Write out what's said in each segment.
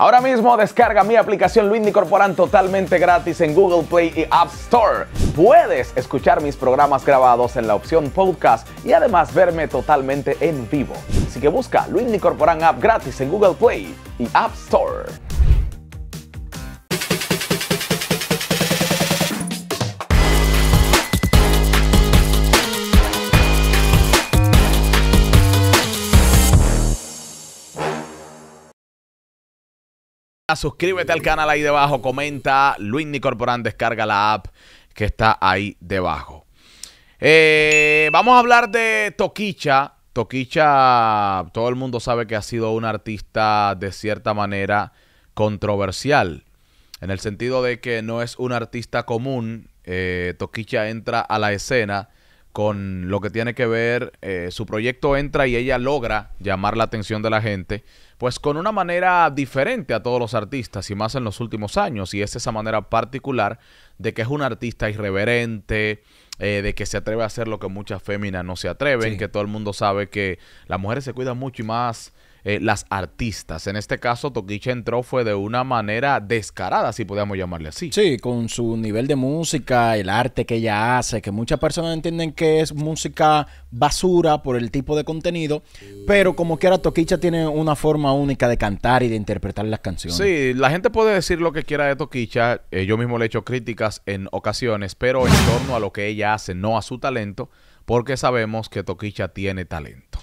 Ahora mismo descarga mi aplicación Luis Corporan totalmente gratis en Google Play y App Store. Puedes escuchar mis programas grabados en la opción podcast y además verme totalmente en vivo. Así que busca Luis Corporan App gratis en Google Play y App Store. Suscríbete al canal ahí debajo, comenta, Luis Nicorporán, descarga la app que está ahí debajo. Eh, vamos a hablar de Toquicha. Toquicha, todo el mundo sabe que ha sido un artista de cierta manera controversial, en el sentido de que no es un artista común. Eh, Toquicha entra a la escena con lo que tiene que ver, eh, su proyecto entra y ella logra llamar la atención de la gente, pues con una manera diferente a todos los artistas y más en los últimos años, y es esa manera particular de que es un artista irreverente, eh, de que se atreve a hacer lo que muchas féminas no se atreven, que todo el mundo sabe que las mujeres se cuidan mucho y más eh, las artistas. En este caso, Toquicha entró fue de una manera descarada, si podemos llamarle así. Sí, con su nivel de música, el arte que ella hace, que muchas personas entienden que es música basura por el tipo de contenido, pero como quiera, Toquicha tiene una forma única de cantar y de interpretar las canciones. Sí, la gente puede decir lo que quiera de Toquicha, eh, yo mismo le he hecho críticas en ocasiones, pero en torno a lo que ella hace, no a su talento, porque sabemos que Toquicha tiene talento.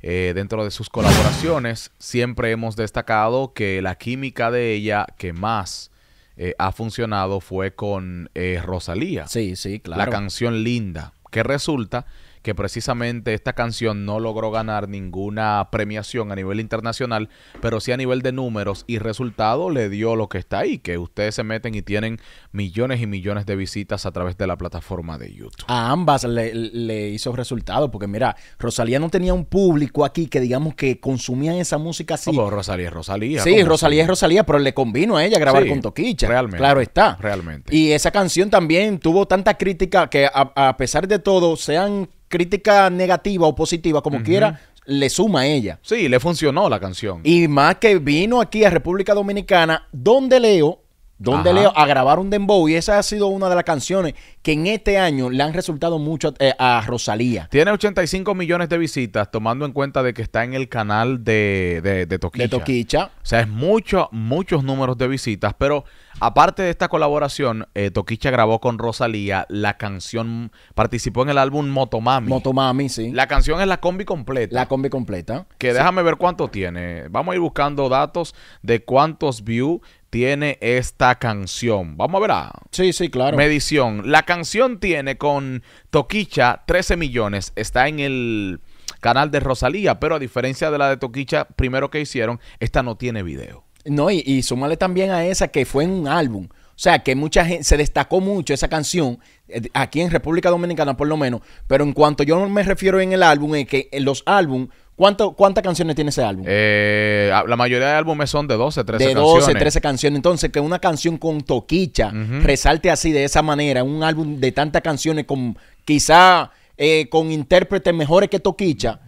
Eh, dentro de sus colaboraciones siempre hemos destacado que la química de ella que más eh, ha funcionado fue con eh, Rosalía. Sí, sí, claro. La canción Linda, que resulta que precisamente esta canción no logró ganar ninguna premiación a nivel internacional, pero sí a nivel de números y resultado le dio lo que está ahí, que ustedes se meten y tienen millones y millones de visitas a través de la plataforma de YouTube. A ambas le, hizo resultado, porque mira, Rosalía no tenía un público aquí que digamos que consumía esa música así. No, Rosalía es Rosalía. Sí, Rosalía, es Rosalía, pero le convino a ella grabar con Toquicha. Realmente. Claro está. Realmente. Y esa canción también tuvo tanta crítica que a, a pesar de todo, sean crítica negativa o positiva, como quiera, le suma a ella. Sí, le funcionó la canción. Y más que vino aquí a República Dominicana, donde Leo, donde Leo, a grabar un dembow. Y esa ha sido una de las canciones que en este año le han resultado mucho eh, a Rosalía. Tiene 85 millones de visitas, tomando en cuenta de que está en el canal de, de, de Toquicha. De Toquicha. O sea, es muchos, muchos números de visitas, pero... Aparte de esta colaboración, eh, Toquicha grabó con Rosalía la canción, participó en el álbum Motomami. Motomami, sí. La canción es la combi completa. La combi completa. Que déjame ver cuánto tiene. Vamos a ir buscando datos de cuántos views tiene esta canción. Vamos a ver. a ah. Sí, sí, claro. Medición. La canción tiene con Toquicha 13 millones. Está en el canal de Rosalía, pero a diferencia de la de Toquicha, primero que hicieron, esta no tiene video. No, y, y también a esa que fue en un álbum. O sea, que mucha gente se destacó mucho esa canción eh, aquí en República Dominicana por lo menos, pero en cuanto yo me refiero en el álbum es que en los álbum ¿Cuántas canciones tiene ese álbum? Eh, la mayoría de álbumes son de 12, 13 canciones. De 12, 13 canciones. Entonces, que una canción con Toquicha resalte así de esa manera, un álbum de tantas canciones con quizá eh, con intérpretes mejores que Toquicha.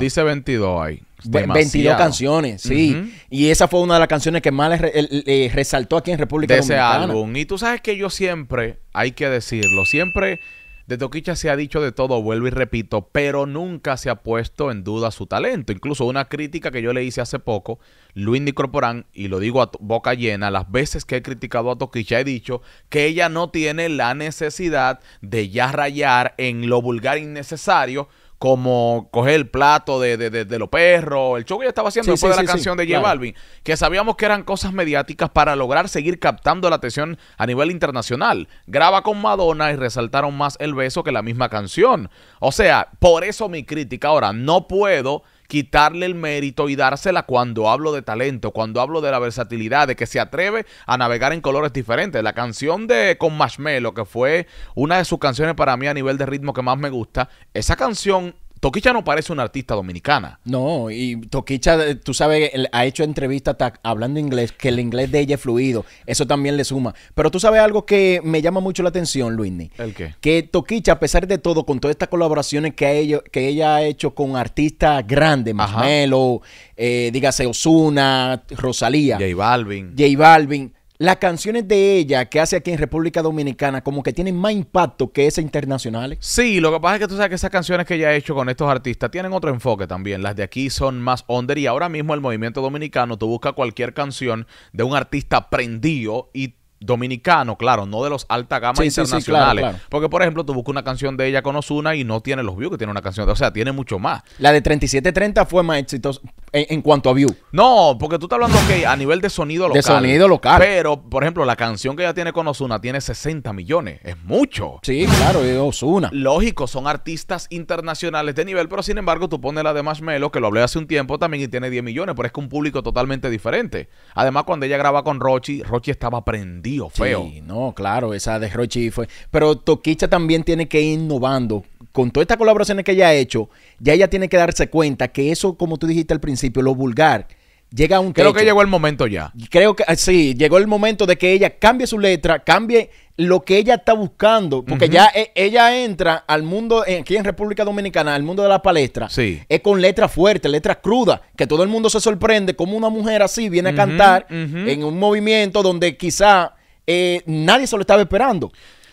dice 22 ahí. 22 canciones, sí. Y esa fue una de las canciones que más le, resaltó aquí en República de Dominicana. Ese álbum. Y tú sabes que yo siempre, hay que decirlo, siempre de Toquicha se ha dicho de todo, vuelvo y repito, pero nunca se ha puesto en duda su talento. Incluso una crítica que yo le hice hace poco, Luis Corporán, y lo digo a boca llena, las veces que he criticado a Toquicha he dicho que ella no tiene la necesidad de ya rayar en lo vulgar innecesario como coger el plato de, de, de, los perros, el show que estaba haciendo después de la canción de J Balvin, que sabíamos que eran cosas mediáticas para lograr seguir captando la atención a nivel internacional. Graba con Madonna y resaltaron más el beso que la misma canción. O sea, por eso mi crítica. Ahora, no puedo quitarle el mérito y dársela cuando hablo de talento, cuando hablo de la versatilidad, de que se atreve a navegar en colores diferentes. La canción de Con Marshmello, que fue una de sus canciones para mí a nivel de ritmo que más me gusta, esa canción Toquicha no parece una artista dominicana. No, y Toquicha, eh, tú sabes, ha hecho entrevistas hablando inglés, que el inglés de ella es fluido. Eso también le suma. Pero tú sabes algo que me llama mucho la atención, Luisny. ¿El qué? Que Toquicha, a pesar de todo, con todas estas colaboraciones que, ella, que ella ha hecho con artistas grandes, Marmelo, eh, dígase Osuna, Rosalía. J Balvin. J Balvin las canciones de ella que hace aquí en República Dominicana como que tienen más impacto que esas internacionales. Sí, lo que pasa es que tú sabes que esas canciones que ella ha hecho con estos artistas tienen otro enfoque también. Las de aquí son más under y ahora mismo el movimiento dominicano, tú buscas cualquier canción de un artista prendido y dominicano, claro, no de los alta gama internacionales. Porque, por ejemplo, tú buscas una canción de ella con Osuna y no tiene los views que tiene una canción. De, o sea, tiene mucho más. La de 3730 fue más exitosa en, cuanto a view. No, porque tú estás hablando que a nivel de sonido local. De sonido local. Pero, por ejemplo, la canción que ella tiene con Osuna tiene 60 millones. Es mucho. Sí, claro, es Osuna. Lógico, son artistas internacionales de nivel, pero sin embargo, tú pones la de Marshmello, que lo hablé hace un tiempo también y tiene 10 millones, pero es que un público totalmente diferente. Además, cuando ella graba con Rochi, Rochi estaba prendido, feo. Sí, no, claro, esa de Rochi fue. Pero Toquicha también tiene que ir innovando con todas estas colaboraciones que ella ha hecho, ya ella tiene que darse cuenta que eso, como tú dijiste al principio, lo vulgar, llega a un Creo que llegó el momento ya. Creo que ah, sí, llegó el momento de que ella cambie su letra, cambie lo que ella está buscando, porque ya eh, ella entra al mundo, eh, aquí en República Dominicana, al mundo de la palestra, es con letras fuertes, letras crudas, que todo el mundo se sorprende como una mujer así viene a cantar en un movimiento donde quizá eh, nadie se lo estaba esperando.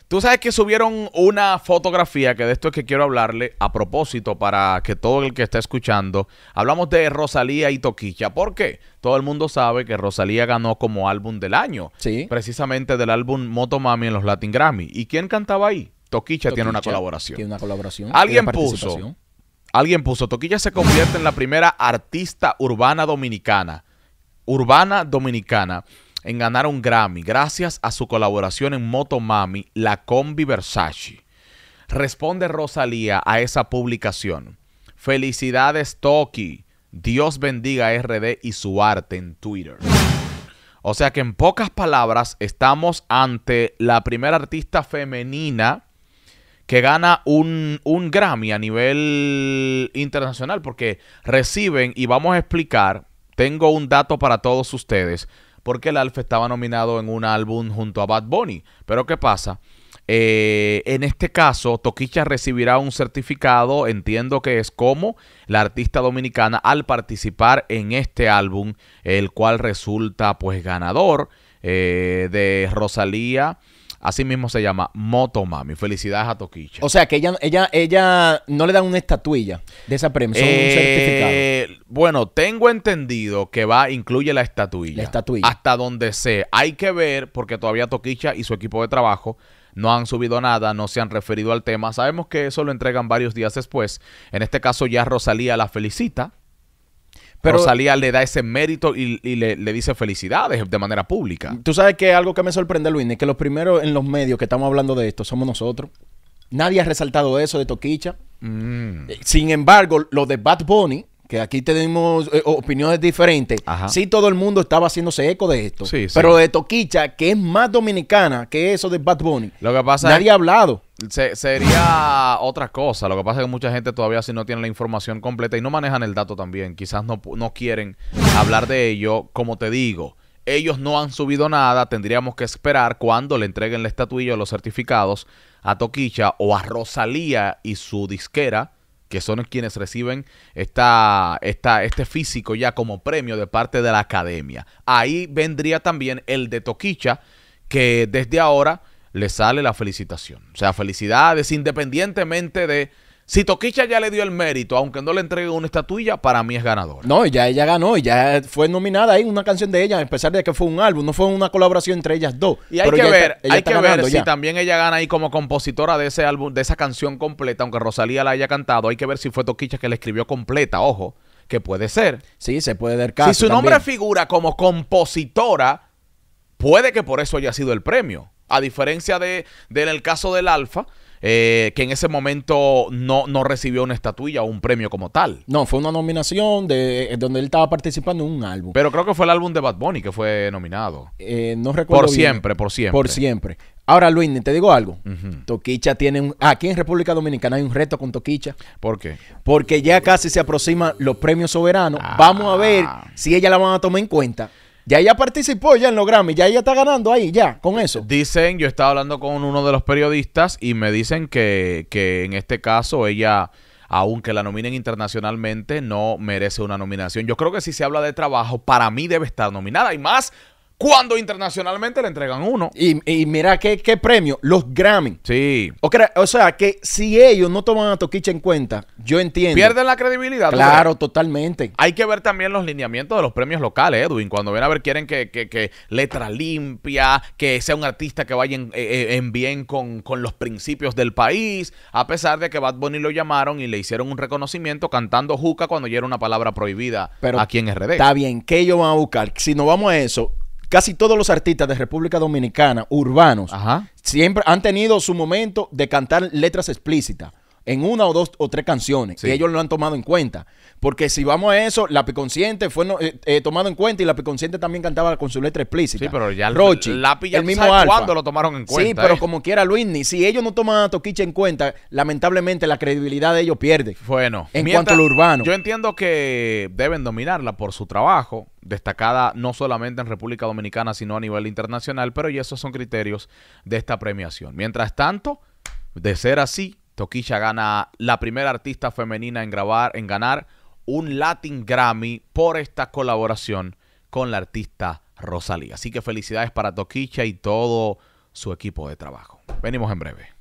Tú sabes que subieron una fotografía, que de esto es que quiero hablarle a propósito para que todo el que está escuchando, hablamos de Rosalía y Toquicha, porque todo el mundo sabe que Rosalía ganó como álbum del año, ¿Sí? precisamente del álbum Motomami en los Latin Grammy. ¿Y quién cantaba ahí? Toquicha, tiene una colaboración. Tiene una colaboración. Alguien puso, alguien puso, Toquicha se convierte en la primera artista urbana dominicana. Urbana dominicana en ganar un Grammy gracias a su colaboración en Moto Mami, la combi Versace. Responde Rosalía a esa publicación. Felicidades Toki. Dios bendiga a RD y su arte en Twitter. O sea que en pocas palabras estamos ante la primera artista femenina que gana un, un, Grammy a nivel internacional porque reciben, y vamos a explicar, tengo un dato para todos ustedes, porque el Alfa estaba nominado en un álbum junto a Bad Bunny. Pero ¿qué pasa? Eh, en este caso, Toquicha recibirá un certificado, entiendo que es como la artista dominicana al participar en este álbum, el cual resulta pues ganador eh, de Rosalía Así mismo se llama Moto Mami. Felicidades a Toquicha. O sea que ella, ella, ella no le dan una estatuilla de esa premio, un eh, certificado. Bueno, tengo entendido que va, incluye la estatuilla. La estatuilla. Hasta donde sé. Hay que ver, porque todavía Toquicha y su equipo de trabajo no han subido nada, no se han referido al tema. Sabemos que eso lo entregan varios días después. En este caso ya Rosalía la felicita pero salía le da ese mérito y, le, dice felicidades de manera pública. Tú sabes que algo que me sorprende, Luis, es que los primeros en los medios que estamos hablando de esto somos nosotros. Nadie ha resaltado eso de Toquicha. Mm. Eh, sin embargo, lo de Bad Bunny que aquí tenemos eh, opiniones diferentes. Sí, todo el mundo estaba haciéndose eco de esto. Pero de Toquicha, que es más dominicana que eso de Bad Bunny. Lo que pasa Nadie ha hablado. sería otra cosa. Lo que pasa es que mucha gente todavía si no tiene la información completa y no manejan el dato también. Quizás no, no quieren hablar de ello. Como te digo, ellos no han subido nada. Tendríamos que esperar cuando le entreguen la estatuilla o los certificados a Toquicha o a Rosalía y su disquera que son quienes reciben esta, esta, este físico ya como premio de parte de la academia. Ahí vendría también el de Toquicha, que desde ahora le sale la felicitación. O sea, felicidades independientemente de si Toquicha ya le dio el mérito, aunque no le entregue una estatuilla, para mí es ganador. No, ya ella ganó, y ya fue nominada ahí una canción de ella, a pesar de que fue un álbum, no fue una colaboración entre ellas dos. Y hay que ver, hay que ver si también ella gana ahí como compositora de ese álbum, de esa canción completa, aunque Rosalía la haya cantado, hay que ver si fue Toquicha que la escribió completa, ojo, que puede ser. Sí, se puede dar caso. Si su nombre figura como compositora, puede que por eso haya sido el premio. A diferencia de, de el caso del Alfa, eh, que en ese momento no, no recibió una estatuilla o un premio como tal. No, fue una nominación de, eh, donde él estaba participando en un álbum. Pero creo que fue el álbum de Bad Bunny que fue nominado. Eh, no recuerdo. Por siempre, por siempre. Por siempre. Ahora, Luis, te digo algo. Toquicha tiene un. Aquí en República Dominicana hay un reto con Toquicha. ¿Por qué? Porque ya casi se aproximan los premios soberanos. Ah. Vamos a ver si ella la van a tomar en cuenta. Ya ella participó ya en los Grammy, ya ella está ganando ahí, ya, con eso. Dicen, yo estaba hablando con uno de los periodistas y me dicen que, que en este caso ella aunque la nominen internacionalmente, no merece una nominación. Yo creo que si se habla de trabajo, para mí debe estar nominada. Y más cuando internacionalmente le entregan uno. Y, mira qué, qué, premio, los Grammy. Sí. O, sea, que si ellos no toman a Toquicha en cuenta, yo entiendo. Pierden la credibilidad. Claro, totalmente. Hay que ver también los lineamientos de los premios locales, Edwin. Cuando ven a ver, quieren que, letra limpia, que sea un artista que vaya en, eh, eh, bien con, los principios del país, a pesar de que Bad Bunny lo llamaron y le hicieron un reconocimiento cantando juca cuando ya era una palabra prohibida aquí en RD. Está bien, ¿qué ellos van a buscar? Si no vamos a eso, casi todos los artistas de República Dominicana, urbanos, siempre han tenido su momento de cantar letras explícitas en una o dos o tres canciones. Si Y ellos lo han tomado en cuenta. Porque si vamos a eso, la Consciente fue no, eh, eh, tomado en cuenta y la Piconsciente también cantaba con su letra explícita. Sí, pero ya Rochi, el mismo al cuándo lo tomaron en cuenta. Sí, pero ¿eh? como quiera ni si ellos no toman a Toquiche en cuenta, lamentablemente la credibilidad de ellos pierde. Bueno. En cuanto a lo urbano. Yo entiendo que deben dominarla por su trabajo destacada no solamente en República Dominicana, sino a nivel internacional, pero y esos son criterios de esta premiación. Mientras tanto, de ser así, Toquicha gana la primera artista femenina en grabar, en ganar un Latin Grammy por esta colaboración con la artista Rosalía. Así que felicidades para Toquicha y todo su equipo de trabajo. Venimos en breve.